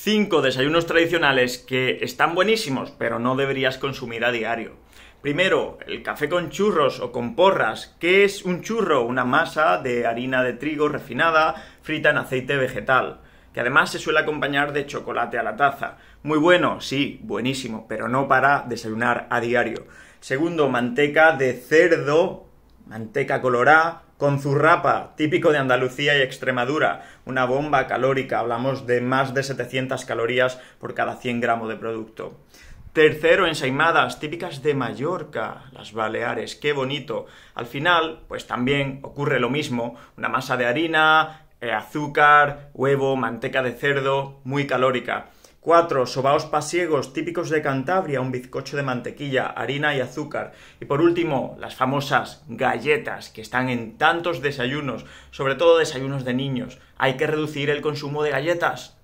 5 desayunos tradicionales que están buenísimos, pero no deberías consumir a diario. Primero, el café con churros o con porras. ¿Qué es un churro? Una masa de harina de trigo refinada, frita en aceite vegetal, que además se suele acompañar de chocolate a la taza. Muy bueno, sí, buenísimo, pero no para desayunar a diario. Segundo, manteca de cerdo manteca colorada con zurrapa, típico de Andalucía y Extremadura, una bomba calórica, hablamos de más de 700 calorías por cada 100 gramos de producto. Tercero, ensaimadas típicas de Mallorca, las Baleares, qué bonito. Al final, pues también ocurre lo mismo, una masa de harina, eh, azúcar, huevo, manteca de cerdo, muy calórica. Cuatro, Sobaos pasiegos típicos de Cantabria, un bizcocho de mantequilla, harina y azúcar. Y por último, las famosas galletas que están en tantos desayunos, sobre todo desayunos de niños. Hay que reducir el consumo de galletas.